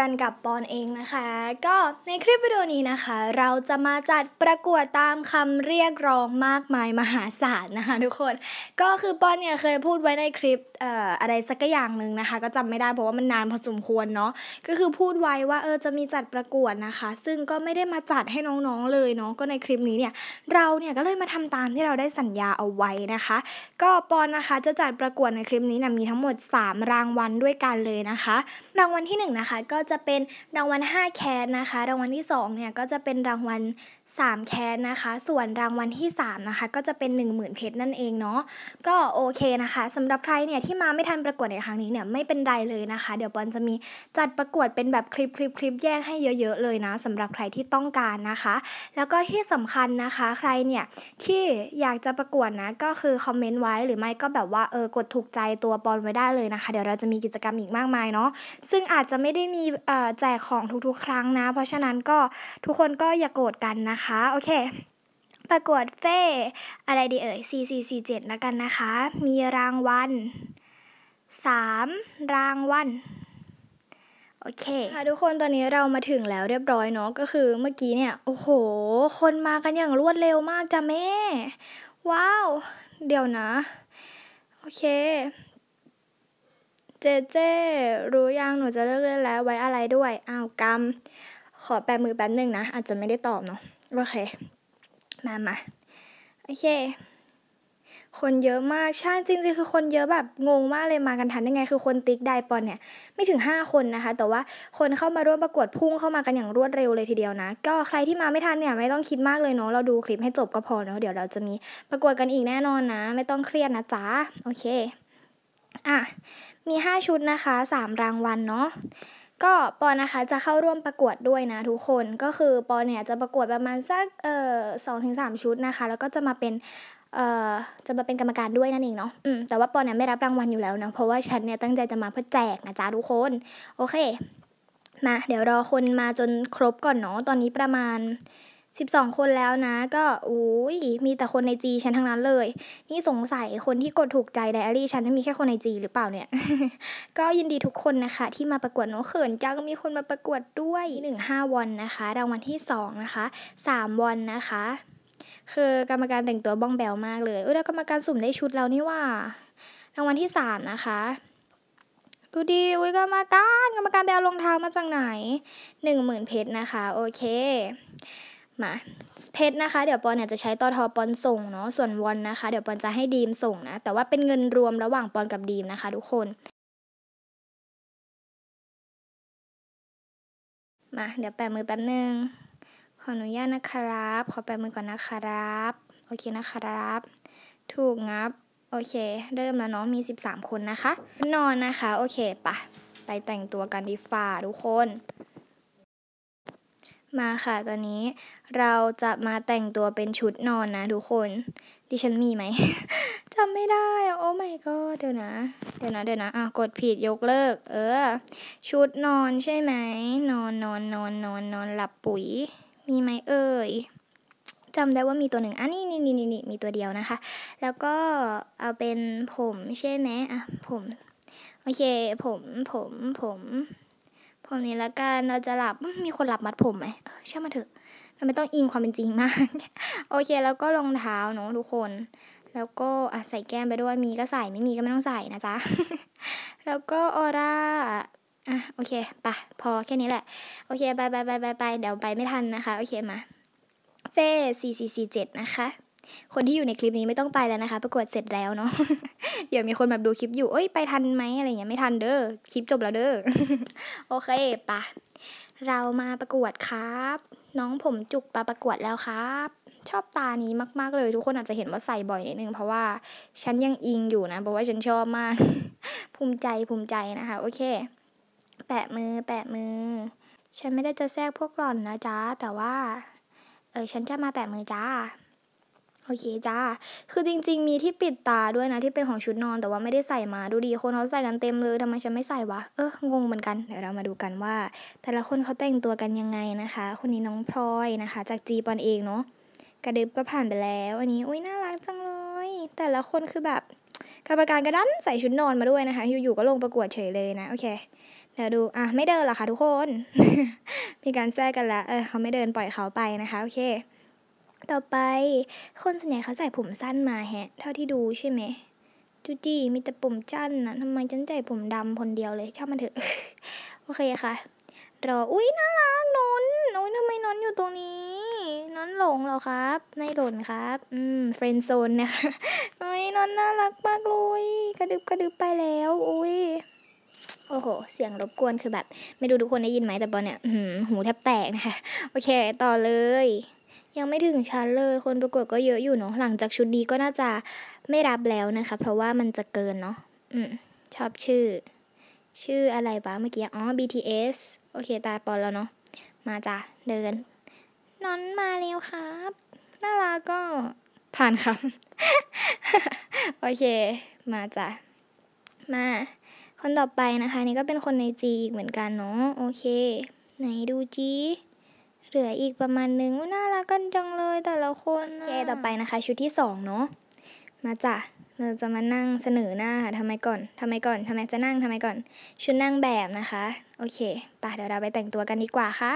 กันกับปอนเองนะคะ ก็ในคลิปวิดีโอนี้นะคะ เราจะมาจัดประกวดตามคำเรียกร้องมากมายมหาศาลนะคะ ทุกคน ก็คือปอนเนี่ยเคยพูดไว้ในคลิปอออะไรสักอย่างหนึ่งนะคะ ก็จำไม่ได้เพราะว่ามันนานพอสมควรเนาะก็คือพูดไว้ว่าเออจะมีจัดประกวดนะคะ ซึ่งก็ไม่ได้มาจัดให้น้องๆเลยเนาะก็ในคลิปนี้เนี่ยเราเนี่ยก็เลยมาทำตามที่เราได้สัญญาเอาไว้นะคะ ก็ปอนนะคะจะจัดประกวดในคลิปนี้นะมีทั้งหมด 3 รางวัลด้วยกันเลยนะคะ รางวัลที่1นนะคะก็จะเป็นรางวัล 5 แคสนะคะ รางวัลที่ 2 เนี่ย ก็จะเป็นรางวัล3แคสนะคะ ส่วนรางวัลที่3นะคะก็จะเป็น 10,000เพชรนั่นเองเนาะก็โอเคนะคะสำหรับใครเนี่ยที่มาไม่ทันประกวดในครั้งนี้เนี่ยไม่เป็นไรเลยนะคะ เดี๋ยวบอลจะมีจัดประกวดเป็นแบบคลิปคลิปคลิปแยกให้เยอะๆเลยนะสำหรับใครที่ต้องการนะคะ แล้วก็ที่สำคัญนะคะใครเนี่ยที่อยากจะประกวดนะก็คือคอมเมนต์ไว้หรือไม่ก็แบบว่าเออกดถูกใจตัวบอลไว้ได้เลยนะคะ เดี๋ยวเราจะมีกิจกรรมอีกมากมายเนาะซึ่งอาจจะไม่ได้มีแจกของทุกๆครั้งนะ เพราะฉะนั้นก็ทุกคนก็อย่าโกรธกันนะคะคะโอเค ประกวดเฟ่อะไรดีเอ่ย4447แล้วกันนะคะ มีรางวัล3รางวัล โอเค ค่ะทุกคน ตอนนี้เรามาถึงแล้วเรียบร้อยเนาะ ก็คือเมื่อกี้เนี่ย โอ้โห คนมากันอย่างรวดเร็วมากจ้ะแม่ ว้าว เดี๋ยวนะ โอเค เจเจรู้ยัง หนูจะเลิกเล่นแล้วไว้อะไรด้วย อ้าวกรรมขอแปะมือแป๊บหนึ่งนะ อาจจะไม่ได้ตอบเนาะโอเคมามา โอเค คนเยอะมากใช่จริงๆคือคนเยอะแบบงงมากเลยมากันทันได้ไง คือคนติ๊กไดปอนเนี่ยไม่ถึง 5 คนนะคะ แต่ว่าคนเข้ามาร่วมประกวดพุ่งเข้ามากันอย่างรวดเร็วเลยทีเดียวนะ ก็ใครที่มาไม่ทันเนี่ยไม่ต้องคิดมากเลยเนาะเราดูคลิปให้จบก็พอเนาะเดี๋ยวเราจะมีประกวดกันอีกแน่นอนนะ ไม่ต้องเครียดนะจ๊ะโอเคอ่ะมี5ชุดนะคะ3รางวัลเนาะก็ปอนะคะจะเข้าร่วมประกวดด้วยนะทุกคนก็คือปอเนี่ยจะประกวดประมาณสักเอ่อสองถึงสามชุดนะคะ แล้วก็จะมาเป็นเอ่อจะมาเป็นกรรมการด้วยนั่นเองเนาะอืมแต่ว่าปอเนี่ยไม่รับรางวัลอยู่แล้วเนาะเพราะว่าฉันเนี่ยตั้งใจจะมาเพื่อแจกนะจ๊ะทุกคน โอเคมาเดี๋ยวรอคนมาจนครบก่อนเนาะตอนนี้ประมาณ12 คนแล้วนะ ก็อุ้ยมีแต่คนในจีฉันทั้งนั้นเลย นี่สงสัยคนที่กดถูกใจไดอารี่ฉันมีแค่คนในจีหรือเปล่าเนี่ย ก็ยินดีทุกคนนะคะ ที่มาประกวดโนเขินจังมีคนมาประกวดด้วย1-5วันนะคะ รางวัลที่2นะคะ3วันนะคะ คือกรรมการแต่งตัวบ้องแบวมากเลยเออแล้วกรรมการสุ่มได้ชุดเรานี่ว่า รางวัลที่3นะคะ ดูดีอุ้ยกรรมการกรรมการแบวอรองเท้ามาจากไหน10,000เพชรนะคะ โอเคมาเพชรนะคะ เดี๋ยวปอนเนี่ยจะใช้ตอทอปอนส่งเนาะส่วนวอนนะคะ เดี๋ยวปอนจะให้ดีมส่งนะแต่ว่าเป็นเงินรวมระหว่างปอนกับดีมนะคะ ทุกคนมาเดี๋ยวแปะมือแป๊บหนึ่งขออนุญาตนะครับ ขอแปะมือก่อนนะครับ โอเคนะครับ ถูกงับ โอเค เริ่มแล้วเนาะมี 13 คนนะคะ นอนนะคะ โอเคปะไปแต่งตัวกันดีฟ่าทุกคนมาค่ะตอนนี้เราจะมาแต่งตัวเป็นชุดนอนนะทุกคน ดิฉันมีไหมจำไม่ได้ โอ้ไม่ก็เดี๋ยวนะ เดี๋ยวนะ เดี๋ยวนะอ่ะกดผิดยกเลิก เออ ชุดนอนใช่ไหม นอนนอนนอนนอนนอนหลับปุ๋ย มีไหมเอ่ยจำได้ว่ามีตัวหนึ่งอ่ะนี่นี่นี่นี่มีตัวเดียวนะคะ แล้วก็เอาเป็นผมใช่ไหมอ่ะผมโอเคผมผมผมผมนี้แล้วกัน เราจะหลับ มีคนหลับมัดผมไหมเชื่อมาเถอะเราไม่ต้องอิงความเป็นจริงมาก โอเค แล้วก็รองเท้าเนาะทุกคน แล้วก็ใส่แก้มไปด้วย มีก็ใส่ ไม่มีก็ไม่ต้องใส่นะจ๊ะ แล้วก็ออร่าอ่ะโอเค ปะ พอแค่นี้แหละ โอเคบายบายบายบายเดี๋ยวไปไม่ทันนะคะ โอเค มา เฟ่สี่สี่สี่เจ็ดนะคะคนที่อยู่ในคลิปนี้ไม่ต้องไปแล้วนะคะประกวดเสร็จแล้วเนาะ เดี๋ยวมีคนแบบดูคลิปอยู่เอ้ยไปทันไหมอะไรเงี้ย ไม่ทันเด้อ คลิปจบแล้วเด้อ โอเคปะ เรามาประกวดครับ น้องผมจุกปาประกวดแล้วครับ ชอบตานี้มาก ๆเลยทุกคนอาจจะเห็นว่าใส่บ่อยนิดนึงเพราะว่าฉันยังอิงอยู่นะ เพราะว่าฉันชอบมาก ภูมิใจภูมิใจนะคะ โอเค แปะมือแปะมือ ฉันไม่ได้จะแทรกพวกหล่อนนะจ๊ะแต่ว่าเออฉันจะมาแปะมือจ้าโอเคจ้าคือจริงๆมีที่ปิดตาด้วยนะที่เป็นของชุดนอนแต่ว่าไม่ได้ใส่มาดูดีคนเขาใส่กันเต็มเลยทำไมฉันไม่ใส่วะเอองงเหมือนกันเดี๋ยวเรามาดูกันว่า แต่ละคนเขาแต่งตัวกันยังไงนะคะ คนนี้น้องพลอยนะคะ จากจีปอนเองเนาะกระดึบก็ผ่านไปแล้วอันนี้ อุ้ยน่ารักจังเลยแต่ละคนคือแบบกรรมการกระดันใส่ชุดนอนมาด้วยนะคะ อยู่ๆก็ลงประกวดเฉยเลยนะโอเคเดี๋ยวดูอ่ะไม่เดินหรอคะทุกคนมีการแทรกกันละเออเขาไม่เดินปล่อยเขาไปนะคะโอเคต่อไปคนส่วนใหญ่เขาใส่ผมสั้นมาแฮะ เท่าที่ดูใช่ไหมจูจี้มีแต่ผมจั้นนะทำไมฉันใส่ผมดำคนเดียวเลยชอบมันเถอะโอเคค่ะรออุ้ยน่ารักนนอุ้ยทำไมนนอยู่ตรงนี้นอนหลงเหรอครับไม่หลนครับ อืมเฟรนด์โซนนะคะ อุ้ยนอนน่ารักมากเลย กระดึบกระดึบไปแล้วอุ้ยโอ้โห เสียงรบกวนคือแบบ ไม่ดูทุกคนได้ยินไหมแต่บอลเนี่ยหูแทบแตกนะคะโอเค ต่อเลยยังไม่ถึงชั้นเลย คนประกวดก็เยอะอยู่เนาะ หลังจากชุดนี้ก็น่าจะไม่รับแล้วนะคะ เพราะว่ามันจะเกินเนาะ อืมชอบชื่อ ชื่ออะไรบ้าเมื่อกี้ อ๋อ BTS โอเคตาปอนแล้วเนาะ มาจ้ะ เดิน นอนมาแล้วครับ น่ารักก็ ผ่านครับ โอเค มาจ้ะ มา คนต่อไปนะคะนี่ก็เป็นคนในจีอีกเหมือนกันเนาะ โอเค ไหนดูจีเหลืออีกประมาณนึงน่ารักกันจังเลย แต่ละคนโอเคต่อไปนะคะ ชุดที่สองเนาะมาจ้ะเราจะมานั่งเสนอหน้าค่ะทำไมก่อนทำไมก่อนทำไมจะนั่งทำไมก่อนชุดนั่งแบบนะคะ โอเคปะเดี๋ยวเราไปแต่งตัวกันดีกว่าค่ะ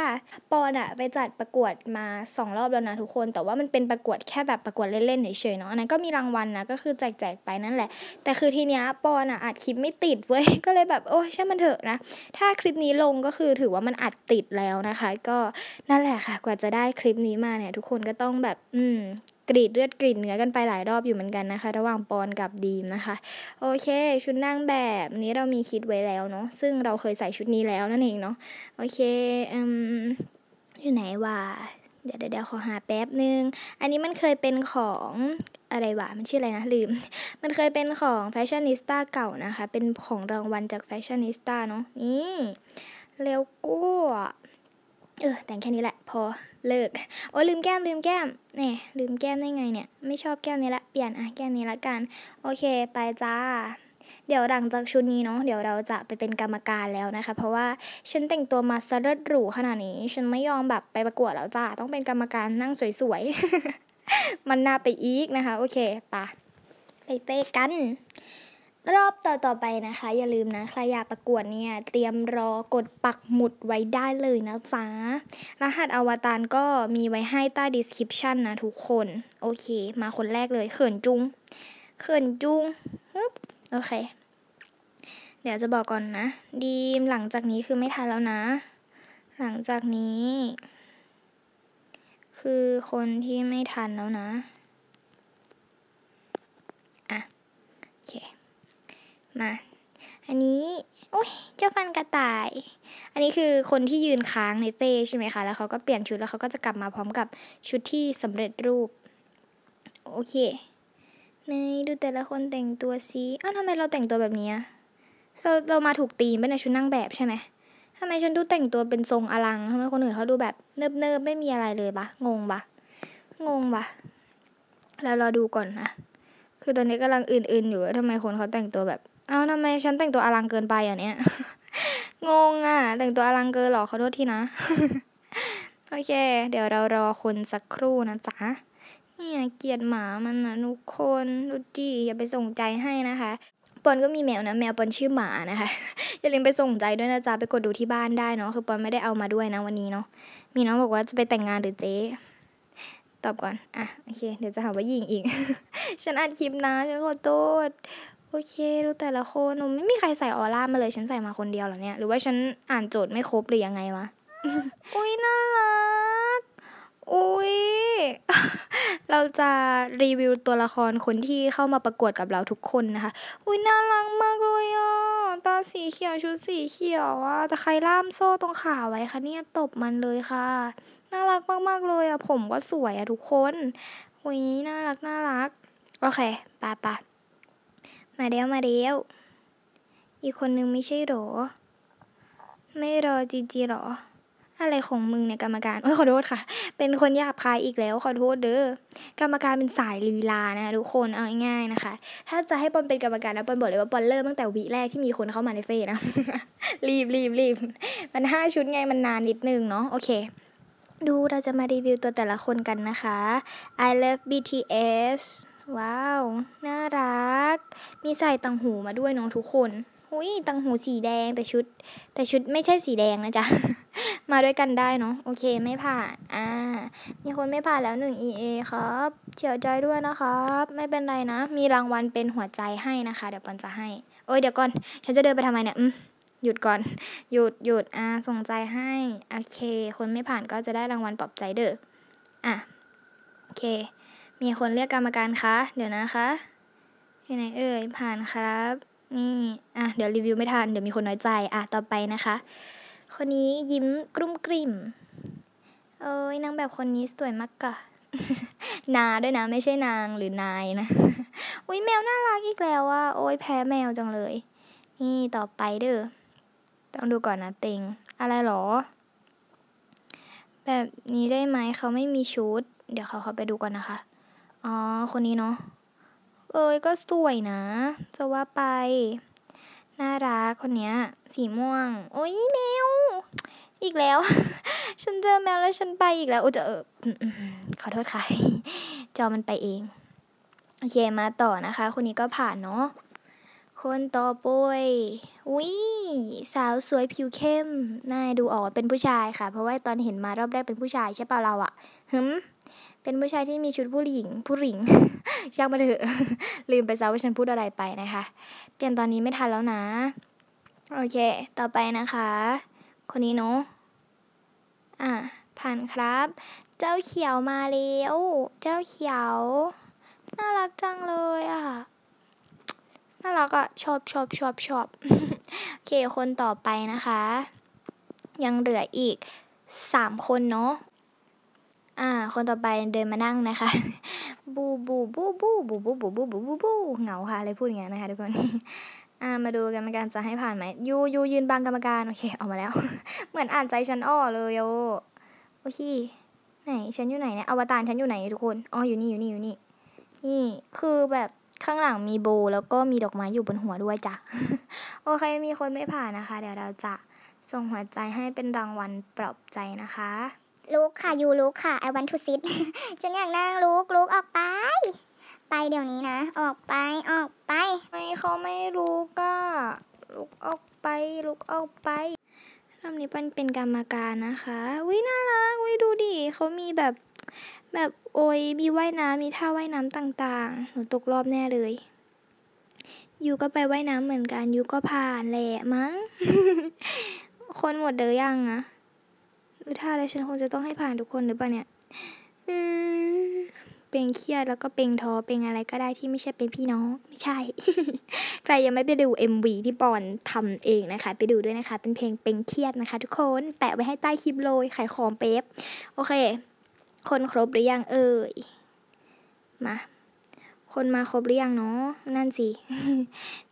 ปอนอะไปจัดประกวดมา2รอบแล้วนะทุกคน แต่ว่ามันเป็นประกวดแค่แบบประกวดเล่นๆเฉยๆเนาะอันนั้นก็มีรางวัลนะ ก็คือแจกๆไปนั่นแหละ แต่คือทีเนี้ย ปอนอะอัดคลิปไม่ติดเว้ย ก็เลยแบบ โอ้ใช่มันเถอะนะ ถ้าคลิปนี้ลงก็คือถือว่ามันอัดติดแล้วนะคะ ก็นั่นแหละค่ะ กว่าจะได้คลิปนี้มาเนี่ย ทุกคนก็ต้องแบบอืมกรีดเลือดกรีดเนื้อกันไปหลายรอบอยู่เหมือนกันนะคะ ระหว่างปอนกับดีมนะคะโอเค ชุดนั่งแบบนี้เรามีคิดไว้แล้วเนาะซึ่งเราเคยใส่ชุดนี้แล้วนั่นเองเนาะโอเคอืมอยู่ไหนวะเดี๋ยวเดี๋ยวขอหาแป๊บนึง อันนี้มันเคยเป็นของอะไรวะมันชื่ออะไรนะลืมมันเคยเป็นของแฟชั่นนิสต้าเก่านะคะเป็นของรางวัลจากแฟชั่นนิสต้าเนาะนี่แล้วก็เออแต่งแค่นี้แหละพอเลิกโอ้ลืมแก้มลืมแก้มเนี่ยลืมแก้มได้ไง เนี่ยไม่ชอบแก้มนี้ละเปลี่ยนอ่ะแก้มนี้ละกัน โอเค ไปจ้าเดี๋ยวหลังจากชุดนี้เนาะเดี๋ยวเราจะไปเป็นกรรมการแล้วนะคะเพราะว่าฉันแต่งตัวมาสะดุดหรูขนาดนี้ ฉันไม่ยอมแบบไปประกวดแล้วจ้าต้องเป็นกรรมการนั่งสวยๆมันน่าไปอีกนะคะ โอเคปะไปเต้กันรอบต่อๆไปนะคะ อย่าลืมนะใครอยากประกวดเนี่ยเตรียมรอกดปักหมุดไว้ได้เลยนะจ๊ะรหัสอวตารก็มีไว้ให้ใต้ดีสคริปชันนะทุกคนโอเค มาคนแรกเลยเขินจุงเขินจุงฮึบโอเคเดี๋ยวจะบอกก่อนนะ ดีมหลังจากนี้คือไม่ทันแล้วนะ หลังจากนี้ คือคนที่ไม่ทันแล้วนะอ่ะโอเคมาอันนี้อุ้ยเจ้าฟันกระต่าย อันนี้คือคนที่ยืนค้างในเป้ใช่ไหมคะ แล้วเขาก็เปลี่ยนชุดแล้วเขาก็จะกลับมาพร้อมกับชุดที่สำเร็จรูป โอเคในดูแต่ละคนแต่งตัวซีอ้าวทำไมเราแต่งตัวแบบนี้ เราเรามาถูกตีมเป็นในชุดนั่งแบบใช่ไหมทำไมฉันดูแต่งตัวเป็นทรงอลังทำไมคนอื่นเขาดูแบบเนิบเนิบไม่มีอะไรเลยปะงงปะงงปะแล้วรอดูก่อนนะ คือตอนนี้กำลังอื่นๆอยู่ทำทำไมคนเขาแต่งตัวแบบเอาทำไมฉันแต่งตัวอลังเกินไปอย่างเนี้ยงงอ่ะแต่งตัวอลังเกินหรอขอโทษทีนะโอเค เดี๋ยวเรารอคนสักครู่นะจ๊ะเนี่ยเกียดหมามันนะทุกคนดูดิอย่าไปส่งใจให้นะคะปอนก็มีแมวนะแมวปอนชื่อหมานะคะอย่าลืมไปส่งใจด้วยนะจ๊ะไปกดดูที่บ้านได้เนาะคือปอนไม่ได้เอามาด้วยนะวันนี้เนาะมีน้องบอกว่าจะไปแต่งงานหรือเจ๊ตอบก่อนอ่ะโอเค เดี๋ยวจะหาว่ายิงอีกฉันอัดคลิปนะฉันขอโทษโอเคดูแต่ละคนหนูไม่มีใครใส่ออร่ามาเลยฉันใส่มาคนเดียวเหรอเนี่ย หรือว่าฉันอ่านโจทย์ไม่ครบหรือยังไงวะ อุ้ยน่ารัก อุ้ยเราจะรีวิวตัวละครคนที่เข้ามาประกวดกับเราทุกคนนะคะ อุ้ยน่ารักมากเลยอ่ะตาสีเขียว ชุดสีเขียวอ่ะแต่ใครล่ามโซ่ตรงขาไว้คะเนี่ยตบมันเลยค่ะ น่ารักมากๆเลยอ่ะ ผมก็สวยอ่ะทุกคน อุ้ยน่ารักน่ารัก โอเค ไปไปมาแียวมาแียวอีกคนนึงไม่ใช่หรอไม่รอจีจีหรออะไรของมึงเนี่ยกรรมการโอ้ยขอโทษค่ะ เป็นคนหยาบคายอีกแล้ว ขอโทษเด้อกรรมการเป็นสายลีลานะะทุกคนเอาง่าย ๆนะคะ ถ้าจะให้ปอนเป็นกรรมการนะปอนบอกเลยว่าปอนเริ่มตั้งแต่วิแรกที่มีคนเข้ามาในเฟซนะ รีบรีบรีบมันห้าชุดไงมันนานนิดนึงเนาะโอเคดูเราจะมารีวิวตัวแต่ละคนกันนะคะ I love BTS ว้าว น่ารัก มีใส่ตังหูมาด้วยน้องทุกคนหุยตังหูสีแดงแต่ชุด แต่ชุดไม่ใช่สีแดงนะจ๊ะ มาด้วยกันได้เนาะโอเค ไม่ผ่าน อ่า มีคนไม่ผ่านแล้วหนึ่ง EA ครับเฉียวใจด้วยนะครับ ไม่เป็นไรนะมีรางวัลเป็นหัวใจให้นะคะ เดี๋ยวปอนจะให้โอ้ยเดี๋ยวก่อนฉันจะเดินไปทำไมเนี่ยอืมหยุดก่อน หยุดหยุดอ่าส่งใจให้ โอเค คนไม่ผ่านก็จะได้รางวัลปลอบใจเด้ออ่ะโอเคมีคนเรียกกรรมการคะ เดี๋ยวนะคะยไหนเอ่ยผ่านครับ นี่ อ่ะ เดี๋ยวรีวิวไม่ทัน เดี๋ยวมีคนน้อยใจ อ่ะ ต่อไปนะคะ คนนี้ยิ้มกรุ้มกริ่มเอ้ย นางแบบคนนี้สวยมากกะนาด้วยนะ ไม่ใช่นางหรือนายนะ อุ้ยแมวน่ารักอีกแล้วว่าโอ้ยแพ้แมวจังเลย นี่ต่อไปเด้อ ต้องดูก่อนนะเต็งอะไรหรอ แบบนี้ได้ไหมเขาไม่มีชุด เดี๋ยวเขาเขาไปดูก่อนนะคะอ๋อ คนนี้เนาะ เอ้ยก็สวยนะจะว่าไป น่ารักคนเนี้ย สีม่วง โอ้ยแมว อีกแล้ว ฉันเจอแมวแล้วฉันไปอีกแล้วโอ้จะ เออขอโทษค่ะ จอมันไปเอง โอเค มาต่อนะคะ คนนี้ก็ผ่านเนาะ คนต่อไปวิ้ยสาวสวยผิวเข้มน่าดูออกเป็นผู้ชายค่ะ เพราะว่าตอนเห็นมารอบแรกเป็นผู้ชายใช่ป่าเราอะหึมเป็นผู้ชายที่มีชุดผู้หญิงผู้หญิงช่างมาเถอะลืมไปซะว่าฉันพูดอะไรไปนะคะ เปลี่ยนตอนนี้ไม่ทันแล้วนะโอเคต่อไปนะคะ คนนี้เนาะอ่ะผ่านครับ เจ้าเขียวมาแล้ว เจ้าเขียว น่ารักจังเลยอ่ะน่ารักอ่ะ ชอบชอบชอบชอบโอเคคนต่อไปนะคะ ยังเหลืออีกสามคนเนาะอ่าคนต่อไปเดินมานั่งนะคะ บูบูบูบูบูบูบูบูบูบูบูเหงาค่ะเลยพูดอย่างนี้นะคะทุกคนอ่ามาดูกรรมการ จะให้ผ่านไหม ยูยูยืนบังกรรมการโอเคออกมาแล้ว เหมือนอ่านใจฉันอ้อเลยโยโอเคไหนฉันอยู่ไหนเนี่ยอวตารฉันอยู่ไหนทุกคนอ๋ออยู่นี่อยู่นี่อยู่นี่นี่ คือแบบข้างหลังมีโบแล้วก็มีดอกไม้อยู่บนหัวด้วยจ้ะโอเคมีคนไม่ผ่านนะคะ เดี๋ยวเราจะส่งหัวใจให้เป็นรางวัลปลอบใจนะคะลุกค่ะยูลุกค่ะ I want to sit ฉันอยากนั่งลุกลุกออกไป ไปเดี๋ยวนี้นะ ออกไปออกไป ไม่เขาไม่ลุกก็ลุกออกไปลุกออกไปรอบนี้ปันเป็นกรรมการนะคะวิน่ารักวิดูดิเขามีแบบแบบโอยมีว่ายน้ำมีท่าว่ายน้ำต่างๆ หนูตกรอบแน่เลย ยูก็ไปไว่ายน้ำเหมือนกันยูก็ผ่านแหละมั้ง คนหมดเือยังอะรือถ้าอะไรฉันคงจะต้องให้ผ่านทุกคนหรือเปล่าเนี่ยเป็นเครียดแล้วก็เป็นท้อเป็นอะไรก็ได้ที่ไม่ใช่เป็นพี่น้องไม่ใช่ใครยังไม่ไปดู MV ที่ปอนทำเองนะคะไปดูด้วยนะคะเป็นเพลงเป็นเครียดนะคะ ทุกคนแปะไว้ให้ใต้คลิปเลยขายของเป๊ปโอเค คนครบหรือยังเอ่ยมาคนมาครบหรือยังเนาะนั่นสิ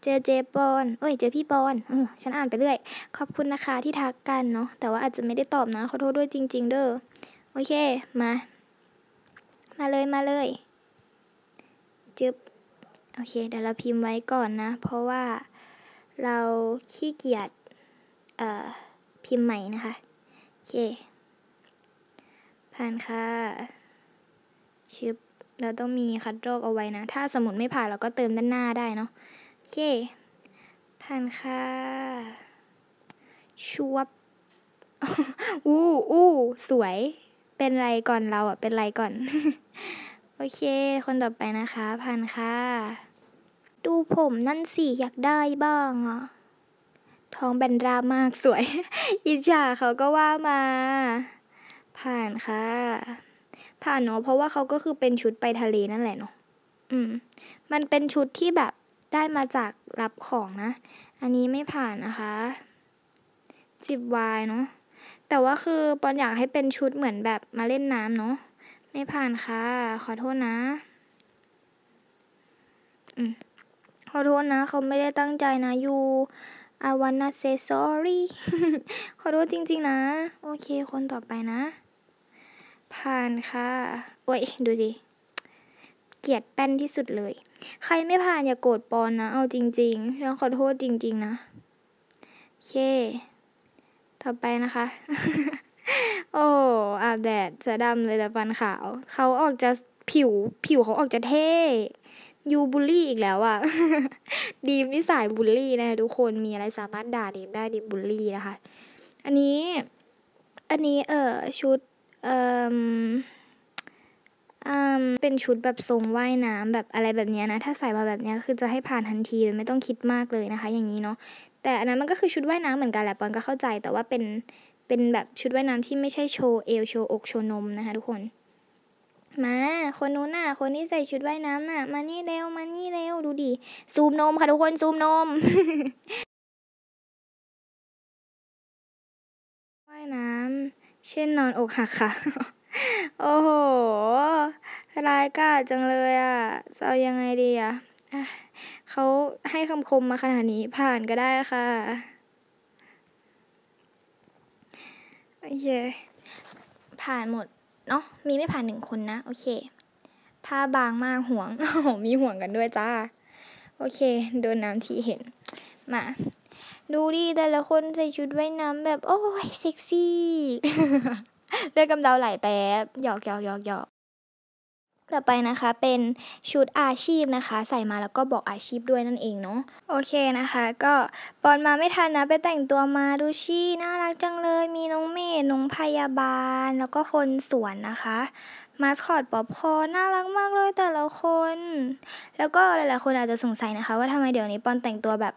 เจอเจปอนเอ้ยเจอพี่ปอนเออฉันอ่านไปเรื่อยขอบคุณนะคะที่ทักกันเนาะแต่ว่าอาจจะไม่ได้ตอบนะขอโทษด้วยจริง ๆ เด้อโอเคมา มาเลยมาเลยจึ๊บโอเคเดี๋ยวเราพิมพ์ไว้ก่อนนะ เพราะว่าเราขี้เกียจเอ่อพิมพ์ใหม่นะคะโอเคผ่านค่ะชึบเราต้องมีคัดโรคเอาไว้นะ ถ้าสมุดไม่ผ่านเราก็เติมด้านหน้าได้เนาะโอเค ผ่านค่ะ ชวบอู้อู้สวย เป็นไรก่อนเราอ่ะ เป็นไรก่อน โอเค คนต่อไปนะคะผ่านค่ะ ดูผมนั่นสิอยากได้บ้างอ่ะท้องแบนรามากสวย อิจฉาเขาก็ว่ามา ผ่านค่ะผ่านเนาะเพราะว่าเขาก็คือเป็นชุดไปทะเลนั่นแหละเนาะอืม มันเป็นชุดที่แบบได้มาจากรับของนะ อันนี้ไม่ผ่านนะคะ จิบวายเนาะ แต่ว่าคือปอนอยากให้เป็นชุดเหมือนแบบมาเล่นน้ำเนาะ ไม่ผ่านค่ะ ขอโทษนะ อืม ขอโทษนะ เขาไม่ได้ตั้งใจนะยู I wanna say sorry ขอโทษจริง ๆ นะ โอเคคนต่อไปนะผ่านค่ะ โอ้ยดูสิเกียดแป้นที่สุดเลย ใครไม่ผ่านอย่าโกรธปอนนะ เอาจริงๆต้องขอโทษจริงๆนะ โอเค ต่อไปนะคะ โอ้อาบแดดสะดำเลยแต่ฟันขาว เขาออกจะผิวผิวเขาออกจะเท่ยูบุลลี่อีกแล้วอะดีมนี่สายบุลลี่นะ ทุกคนมีอะไรสามารถด่าดีมได้ดีมบุลลี่นะคะ อันนี้ อันนี้ เออชุดเอ่อเป็นชุดแบบทรงว่ายน้ำแบบอะไรแบบนี้นะ ถ้าใส่มาแบบนี้คือจะให้ผ่านทันทีเลยไม่ต้องคิดมากเลยนะคะ อย่างนี้เนาะแต่อันนั้นมันก็คือชุดว่ายน้ำเหมือนกันแหละปอนก็เข้าใจ แต่ว่าเป็นเป็นแบบชุดว่ายน้ำที่ไม่ใช่โชว์เอวโชว์อกโชว์นมนะคะทุกคนมาคนนู้นน่ะคนที่ใส่ชุดว่ายน้ำน่ะมานี่เร็วมานี่เร็วดูดิซูมนมค่ะทุกคนซูมนมเช่นนอนอกหักค่ะ โอ้โหร้ายกาจจังเลยอะ่ะจะเอายังไงดีอะ่ะเขาให้คำคมมาขนาดนี้ผ่านก็ได้ค่ะโอเคผ่านหมดเนาะมีไม่ผ่านหนึ่งคนนะ โอเค ผ้าบางมากห่วงมีห่วงกันด้วยจ้า โอเค โดนน้ำทีเห็น มาดูดิแต่ละคนใส่ชุดว่ายน้ำแบบโอ้ยเซ็กซี่เลือกกำเดาไหลแป๊บหยอกหยอกหยอกหยอกต่อไปนะคะเป็นชุดอาชีพนะคะ ใส่มาแล้วก็บอกอาชีพด้วยนั่นเองเนาะโอเคนะคะ ก็ปอนมาไม่ทันนะไปแต่งตัวมาดูชี่น่ารักจังเลย มีน้องเมย์น้องพยาบาล แล้วก็คนสวนนะคะ มาสคอตป๊อปคอน่ารักมากเลยแต่ละคน แล้วก็หลายๆคนอาจจะสงสัยนะคะ ว่าทำไมเดี๋ยวนี้ปอนแต่งตัวแบบ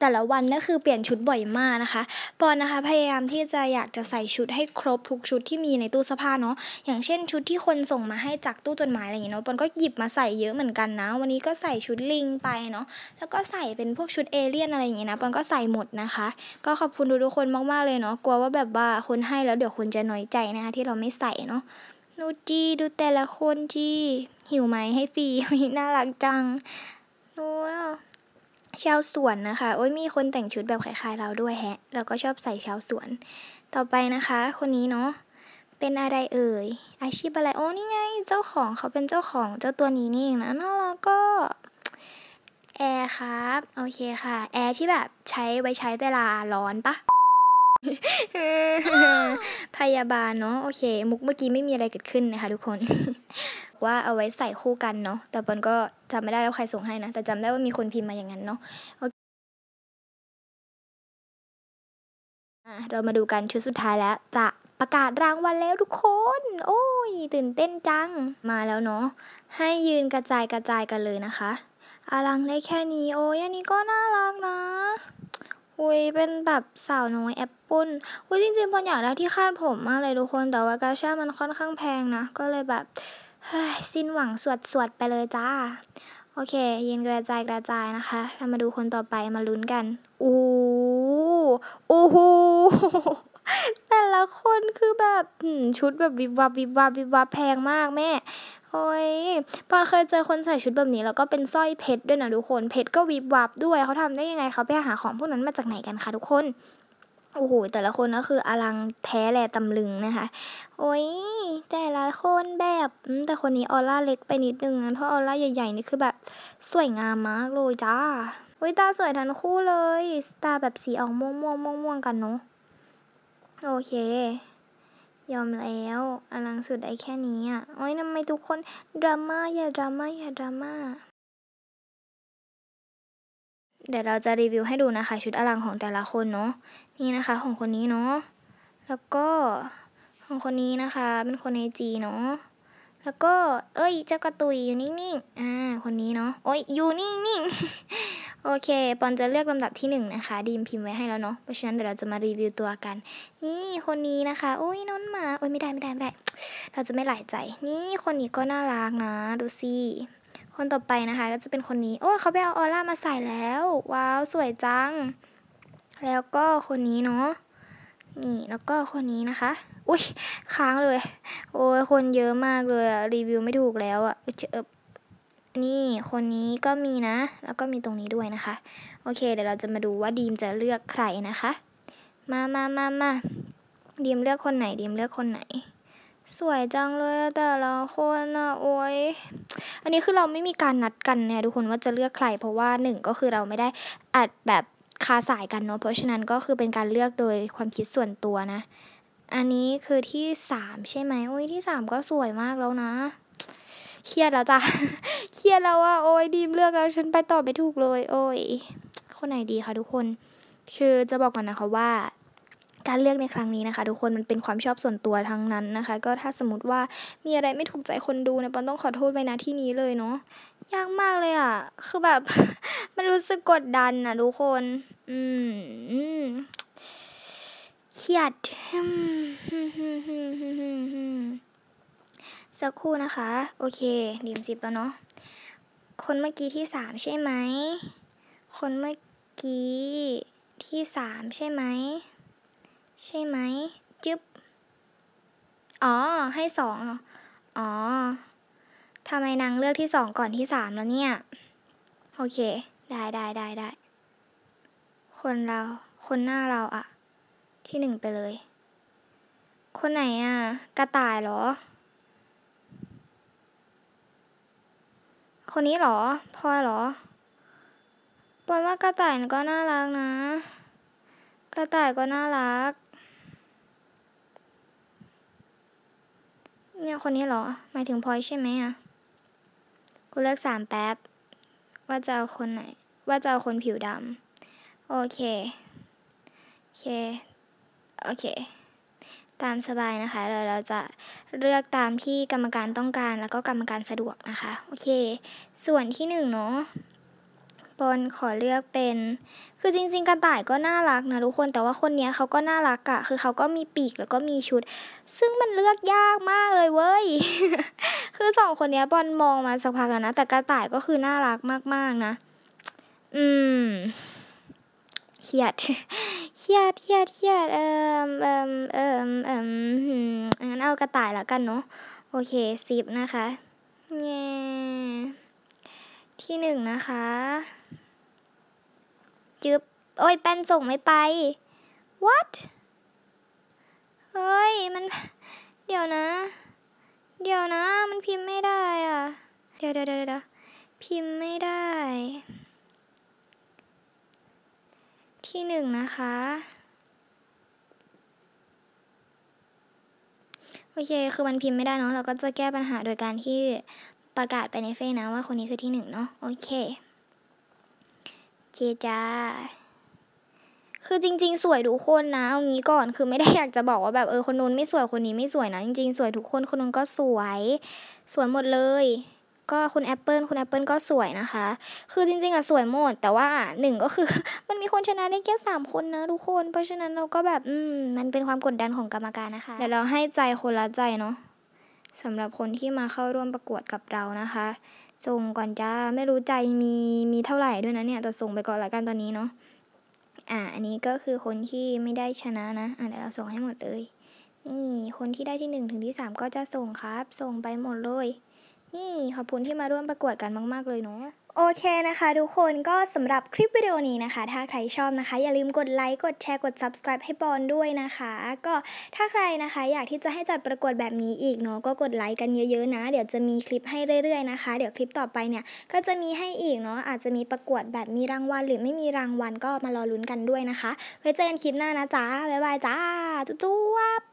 แต่ละวันก็คือเปลี่ยนชุดบ่อยมากนะคะปอนนะคะพยายามที่จะอยากจะใส่ชุดให้ครบทุกชุดที่มีในตู้เสื้อผ้าเนาะอย่างเช่นชุดที่คนส่งมาให้จากตู้จดหมายอะไรอย่างเงี้ยเนาะปอนก็หยิบมาใส่เยอะเหมือนกันนะ วันนี้ก็ใส่ชุดลิงไปเนาะแล้วก็ใส่เป็นพวกชุดเอเลี่ยนอะไรอย่างเงี้ยนะปอนก็ใส่หมดนะคะ ก็ขอบคุณทุกคนมากมากเลยเนาะกลัวว่าแบบว่าคนให้แล้วเดี๋ยวคนจะน้อยใจนะคะที่เราไม่ใส่เนาะนูจีดูแต่ละคนจีหิวไหมให้ฟรีน่ารักจังนูวชาวสวนนะคะโอ้ยมีคนแต่งชุดแบบคล้าย ๆเราด้วยแฮะเราก็ชอบใส่ชาวสวน ต่อไปนะคะ คนนี้เนาะเป็นอะไรเอ่ยอาชีพอะไรโอ้นี่ไงเจ้าของเขาเป็นเจ้าของเจ้าตัวนี้นี่เองนะนองแล้วก็ แอร์ครับโอเคค่ะ แอร์ที่แบบใช้ไว้ใช้เวลาร้อนปะพยาบาลเนาะโอเค มุกเมื่อกี้ไม่มีอะไรเกิดขึ้นนะคะทุกคนว่าเอาไว้ใส่คู่กันเนาะ แต่ปอนก็จำไม่ได้แล้วใครส่งให้นะ แต่จำได้ว่ามีคนพิมพ์มาอย่างนั้นเนาะเรามาดูกันชุดสุดท้ายแล้วจะประกาศรางวัลแล้วทุกคน โอ้ย ตื่นเต้นจัง มาแล้วเนาะ ให้ยืนกระจายกระจายกันเลยนะคะอลังได้แค่นี้โอ้ยอันนี้ก็น่ารักนะอุ้ยเป็นแบบสาวน้อยแอปเปิ้ลอุ้ยจริงๆพอนอยากได้ที่คาดผมมากเลยทุกคน แต่ว่ากาชามันค่อนข้างแพงนะ ก็เลยแบบสิ้นหวังสวดสวดไปเลยจ้า โอเค เย็นกระจายกระจายนะคะ เรามาดูคนต่อไปมาลุ้นกันอู้อู้หูแต่ละคนคือแบบชุดแบบวิบวับวิบวับวิบวับแพงมากแม่โอ้ยปอนเคยเจอคนใส่ชุดแบบนี้แล้วก็เป็นสร้อยเพชรด้วยนะทุกคนเพชรก็วิบวับด้วยเขาทำได้ยังไงเขาไปหาของพวกนั้นมาจากไหนกันคะทุกคนโอ้โห แต่ละคนก็คือ อลังแท้แหลตำลึงนะคะโอ้ยแต่ละคนแบบ แต่คนนี้ออร่าเล็กไปนิดนึงนะร้าออร่าใหญ่ๆนี่คือแบบ สวยงามมากเลยจ้าอุ้ยตาสวยทั้งคู่เลย ตาแบบสีออกม่วงม่วงม่วงม่วงกันเนาะโอเค ยอมแล้ว อลังสุดไอ้แค่นี้อ่ะโอ้ยทำไมทุกคน ดราม่าอย่าดราม่าอย่าดราม่าเดี๋ยวเราจะรีวิวให้ดูนะคะ ชุดอลังของแต่ละคนเนาะนี่นะคะของคนนี้เนาะแล้วก็ของคนนี้นะคะ เป็นคนไอจีเนาะแล้วก็เอ้ยเจ้ากระตุยอยู่นิ่งๆอ่าคนนี้เนาะโอ้ยอยู่นิ่งๆโอเคปอนจะเลือกลำดับที่1นนะคะดีมพิมพ์ไว้ให้แล้วเนาะเพราะฉะนั้นเดี๋ยวเราจะมารีวิวตัวกัน นี่คนนี้นะคะโอ้ยน้องหมาโอ้ยไม่ได้ไม่ได้ไม่ได้เราจะไม่หลายใจ นี่คนนี้ก็น่ารักนะดูสิคนต่อไปนะคะก็จะเป็นคนนี้โอ้เขาไปเอาออร่ามาใส่แล้วว้าวสวยจัง แล้วก็คนนี้เนาะนี่แล้วก็คนนี้นะคะ อุ้ยค้างเลย โอ้ยคนเยอะมากเลยอะรีวิวไม่ถูกแล้วอะเออนี่ คนนี้ก็มีนะ แล้วก็มีตรงนี้ด้วยนะคะ โอเคเดี๋ยวเราจะมาดูว่าดีมจะเลือกใครนะคะมามามามาดีมเลือกคนไหนดีมเลือกคนไหนสวยจังเลยแต่ละคนอะโอ้ยอันนี้คือเราไม่มีการนัดกันนะทุกคนว่าจะเลือกใครเพราะว่าหนึ่งก็คือเราไม่ได้อัดแบบคาสายกันเนาะเพราะฉะนั้นก็คือเป็นการเลือกโดยความคิดส่วนตัวนะ อันนี้คือที่สามใช่ไหมโอ้ยที่สามก็สวยมากแล้วนะเครียดแล้วจ้ะเครียดแล้วว่าโอ้ยดีมเลือกแล้วฉันไปต่อไม่ถูกเลย โอ้ยคนไหนดีคะทุกคน คือจะบอกก่อนนะคะว่าการเลือกในครั้งนี้นะคะทุกคนมันเป็นความชอบส่วนตัวทั้งนั้นนะคะ ก็ถ้าสมมติว่ามีอะไรไม่ถูกใจคนดูนะปอนต้องขอโทษไปนะที่นี้เลยเนาะยากมากเลยอะ่ะ คือแบบมันรู้สึกกดดัน่ะทุกคน อืมเครียด สักครู่นะคะ โอเคดื่มสิบแล้วเนาะคนเมื่อกี้ที่สามใช่ไหม คนเมื่อกี้ ที่สามใช่ไหมใช่ไหมจึ๊บ อ๋อ ให้สองเหรออ๋อทำไมนางเลือกที่สองก่อนที่สามแล้วเนี่ย โอเค ได้ได้ได้ได้ คนเรา คนหน้าเราอะที่หนึ่งไปเลย คนไหนอะกระต่ายเหรอ คนนี้เหรอพลอยเหรอปอนว่ากระต่ายก็น่ารักนะ กระต่ายก็น่ารักเนี่ยคนนี้เหรอหมายถึงพลอยใช่ไหมอ่ะกูเลือกสามแป๊บว่าจะเอาคนไหนว่าจะเอาคนผิวดำโอเค โอเค โอเค ตามสบายนะคะเราเราจะเลือกตามที่กรรมการต้องการ แล้วก็กรรมการสะดวกนะคะ โอเค ส่วนที่หนึ่งเนาะปอน ขอเลือกเป็น คือจริง ๆ กระต่ายก็น่ารักนะ ทุกคน แต่ว่าคนเนี้ยเขาก็น่ารักอะ คือเขาก็มีปีกแล้วก็มีชุด ซึ่งมันเลือกยากมากเลยเว้ย คือสองคนเนี้ยปอนมองมาสักพักแล้วนะ แต่กระต่ายก็คือน่ารักมากๆนะ อืมเครียดเครียดเครียดเครียดเอ่มเอ่มเอ่มเอ่มงั้นเอากระต่ายแล้วกันเนาะ โอเคสิบนะคะเงียที่หนึ่งนะคะจึบโอ้ยแป้นส่งไม่ไป what เฮ้ยมันเดี๋ยวนะ เดี๋ยวนะมันพิมพ์ไม่ได้อ่ะเดี๋ยวเดี๋ยวเดี๋ยวพิมพ์ไม่ได้ ที่หนึ่งนะคะโอเคคือมันพิมพ์ไม่ได้เนาะเราก็จะแก้ปัญหาโดยการที่ประกาศไปในเฟซนะว่าคนนี้คือที่หนึ่งเนาะโอเคเคจ้า คือจริงๆสวยทุกคนนะเอางี้ก่อน คือไม่ได้อยากจะบอกว่าแบบเออคนนู้นไม่สวยคนนี้ไม่สวยนะจริงๆ สวยทุกคนคนนู้นก็สวย สวยหมดเลย ก็คุณแอปเปิลคุณแอปเปิลก็สวยนะคะ คือจริง ๆอะสวยหมด แต่ว่าหนึ่งก็คือ มันมีคนชนะได้แค่สามคนนะทุกคน เพราะฉะนั้นเราก็แบบอืม มันเป็นความกดดันของกรรมการนะคะเดี๋ยวเราให้ใจคนละใจเนาะสำหรับคนที่มาเข้าร่วมประกวดกับเรานะคะ ส่งก่อนจ้าไม่รู้ใจมีมีเท่าไหร่ด้วยนะเนี่ยแต่ส่งไปก่อนละกันตอนนี้เนาะอ่าอันนี้ก็คือคนที่ไม่ได้ชนะนะอ่าเดี๋ยวเราส่งให้หมดเลย นี่ คนที่ได้ที่1ถึงที่3ก็จะส่งครับ ส่งไปหมดเลย นี่ ขอบคุณที่มาร่วมประกวดกันมาก ๆ เลยเนาะโอเคนะคะ ทุกคนก็สำหรับคลิปวิดีโอนี้นะคะ ถ้าใครชอบนะคะ อย่าลืมกดไลค์กดแชร์กด subscribe ให้บอลด้วยนะคะก็ถ้าใครนะคะ อยากที่จะให้จัดประกวดแบบนี้อีกเนาะก็กดไลค์กันเยอะๆ นะ เดี๋ยวจะมีคลิปให้เรื่อยๆนะคะเดี๋ยวคลิปต่อไปเนี่ยก็จะมีให้อีกเนาะอาจจะมีประกวดแบบมีรางวัลหรือไม่มีรางวัลก็มารอลุ้นกันด้วยนะคะไว้เจอกันคลิปหน้านะจ๊ะบ๊ายบายจ้าจุ๊บ